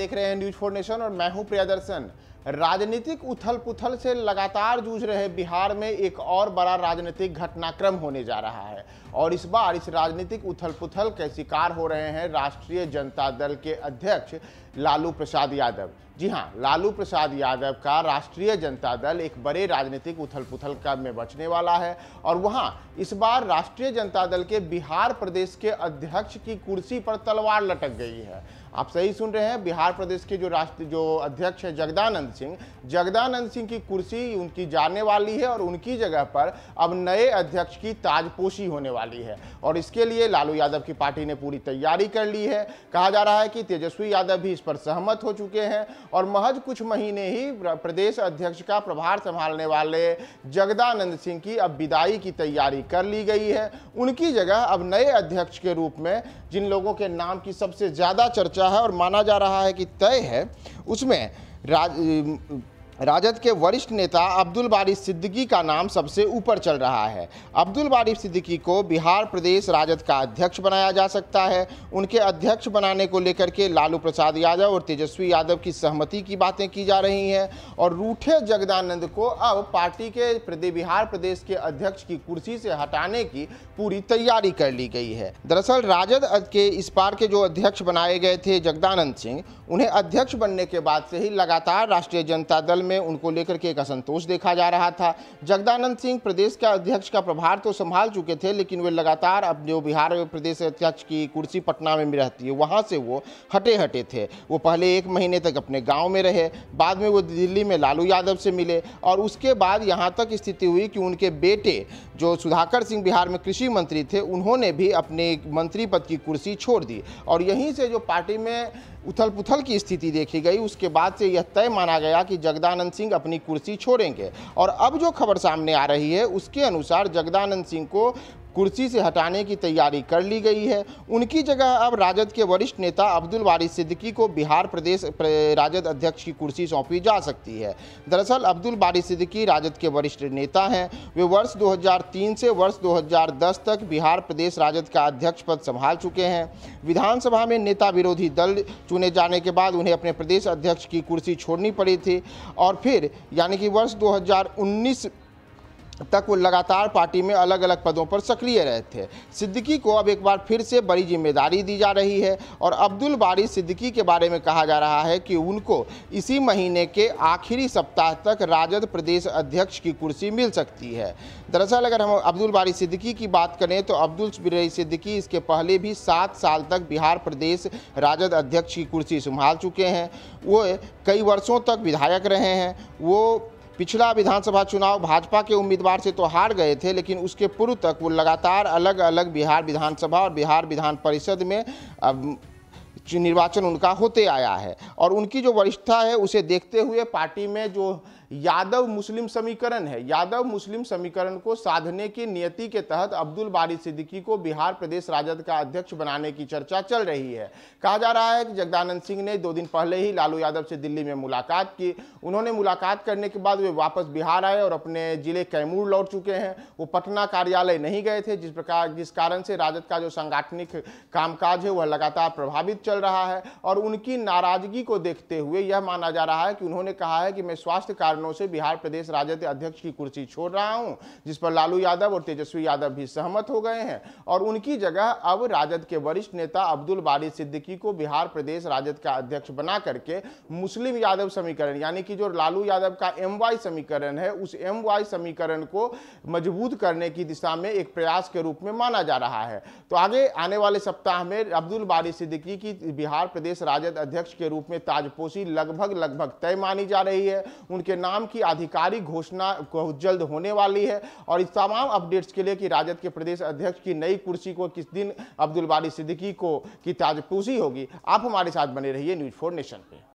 देख रहे हैं न्यूज फोर नेशन और मैं हूं प्रियदर्शन राजनीतिक उथल पुथल से लगातार जूझ रहे बिहार में एक और बड़ा राजनीतिक घटनाक्रम होने जा रहा है और इस बार इस राजनीतिक उथल पुथल के शिकार हो रहे हैं राष्ट्रीय जनता दल के अध्यक्ष लालू प्रसाद यादव जी हाँ लालू प्रसाद यादव का राष्ट्रीय जनता दल एक बड़े राजनीतिक उथल पुथल का में बचने वाला है और वहाँ इस बार राष्ट्रीय जनता दल के बिहार प्रदेश के अध्यक्ष की कुर्सी पर तलवार लटक गई है आप सही सुन रहे हैं बिहार प्रदेश के जो राष्ट्र जो अध्यक्ष हैं जगदानंद सिंह जगदानंद सिंह की कुर्सी उनकी जाने वाली है और उनकी जगह पर अब नए अध्यक्ष की ताजपोशी होने वाली है और इसके लिए लालू यादव की पार्टी ने पूरी तैयारी कर ली है कहा जा रहा है कि तेजस्वी यादव भी इस पर सहमत हो चुके हैं और महज कुछ महीने ही प्रदेश अध्यक्ष का प्रभार संभालने वाले जगदानंद सिंह की अब विदाई की तैयारी कर ली गई है उनकी जगह अब नए अध्यक्ष के रूप में जिन लोगों के नाम की सबसे ज़्यादा चर्चा बचा है और माना जा रहा है कि तय है उसमें राज राजद के वरिष्ठ नेता अब्दुल बारी सिद्दीकी का नाम सबसे ऊपर चल रहा है अब्दुल बारी सिद्दीकी को बिहार प्रदेश राजद का अध्यक्ष बनाया जा सकता है उनके अध्यक्ष बनाने को लेकर के लालू प्रसाद यादव और तेजस्वी यादव की सहमति की बातें की जा रही हैं और रूठे जगदानंद को अब पार्टी के प्रदेश बिहार प्रदेश के अध्यक्ष की कुर्सी से हटाने की पूरी तैयारी कर ली गई है दरअसल राजद के इस बार के जो अध्यक्ष बनाए गए थे जगदानंद सिंह उन्हें अध्यक्ष बनने के बाद से ही लगातार राष्ट्रीय जनता दल में उनको लेकर के एक असंतोष देखा जा रहा था जगदानंद सिंह प्रदेश का अध्यक्ष का प्रभार तो संभाल चुके थे लेकिन वे लगातार अब जो बिहार प्रदेश अध्यक्ष की कुर्सी पटना में भी रहती है वहाँ से वो हटे हटे थे वो पहले एक महीने तक अपने गाँव में रहे बाद में वो दिल्ली में लालू यादव से मिले और उसके बाद यहाँ तक स्थिति हुई कि उनके बेटे जो सुधाकर सिंह बिहार में कृषि मंत्री थे उन्होंने भी अपने मंत्री पद की कुर्सी छोड़ दी और यहीं से जो पार्टी में उथल पुथल की स्थिति देखी गई उसके बाद से यह तय माना गया कि जगदानंद सिंह अपनी कुर्सी छोड़ेंगे और अब जो खबर सामने आ रही है उसके अनुसार जगदानंद सिंह को कुर्सी से हटाने की तैयारी कर ली गई है उनकी जगह अब राजद के वरिष्ठ नेता अब्दुल बारी सिद्दीकी को बिहार प्रदेश राजद अध्यक्ष की कुर्सी सौंपी जा सकती है दरअसल अब्दुल बारी सिद्दीकी राजद के वरिष्ठ नेता हैं वे वर्ष 2003 से वर्ष 2010 तक बिहार प्रदेश राजद का अध्यक्ष पद संभाल चुके हैं विधानसभा में नेता विरोधी दल चुने जाने के बाद उन्हें अपने प्रदेश अध्यक्ष की कुर्सी छोड़नी पड़ी थी और फिर यानी कि वर्ष दो तक वो लगातार पार्टी में अलग अलग पदों पर सक्रिय रहे थे सिद्दीकी को अब एक बार फिर से बड़ी जिम्मेदारी दी जा रही है और अब्दुल बारी सिद्दीकी के बारे में कहा जा रहा है कि उनको इसी महीने के आखिरी सप्ताह तक राजद प्रदेश अध्यक्ष की कुर्सी मिल सकती है दरअसल अगर हम अब्दुल बारी सिद्दीकी की बात करें तो अब्दुल बिरई सिद्दीकी इसके पहले भी सात साल तक बिहार प्रदेश राजद अध्यक्ष की कुर्सी संभाल चुके हैं वो कई वर्षों तक विधायक रहे हैं वो पिछला विधानसभा चुनाव भाजपा के उम्मीदवार से तो हार गए थे लेकिन उसके पूर्व तक वो लगातार अलग अलग बिहार विधानसभा और बिहार विधान परिषद में निर्वाचन उनका होते आया है और उनकी जो वरिष्ठता है उसे देखते हुए पार्टी में जो यादव मुस्लिम समीकरण है यादव मुस्लिम समीकरण को साधने की नियति के तहत अब्दुल बारी सिद्दीकी को बिहार प्रदेश राजद का अध्यक्ष बनाने की चर्चा चल रही है कहा जा रहा है कि जगदानंद सिंह ने दो दिन पहले ही लालू यादव से दिल्ली में मुलाकात की उन्होंने मुलाकात करने के बाद वे वापस बिहार आए और अपने जिले कैमूर लौट चुके हैं वो पटना कार्यालय नहीं गए थे जिस प्रकार जिस कारण से राजद का जो सांगठनिक कामकाज है वह लगातार प्रभावित चल रहा है और उनकी नाराजगी को देखते हुए यह माना जा रहा है कि उन्होंने कहा है कि मैं स्वास्थ्य कारण कारणों से बिहार प्रदेश राजद अध्यक्ष की कुर्सी छोड़ रहा हूं जिस पर लालू यादव और तेजस्वी यादव भी सहमत हो गए हैं और उनकी जगह अब राजद के वरिष्ठ नेता अब्दुल बारी सिद्दीकी को बिहार प्रदेश राजद का अध्यक्ष बना करके मुस्लिम यादव समीकरण यानी कि जो लालू यादव का एम समीकरण है उस एम समीकरण को मजबूत करने की दिशा में एक प्रयास के रूप में माना जा रहा है तो आगे आने वाले सप्ताह में अब्दुल बारी सिद्दीकी की बिहार प्रदेश राजद अध्यक्ष के रूप में ताजपोशी लगभग लगभग तय मानी जा रही है उनके नाम नाम की आधिकारिक घोषणा जल्द होने वाली है और इस तमाम अपडेट्स के लिए कि राजद के प्रदेश अध्यक्ष की नई कुर्सी को किस दिन अब्दुल बारी सिद्दीकी को की ताजपूसी होगी आप हमारे साथ बने रहिए न्यूज फोर नेशन पे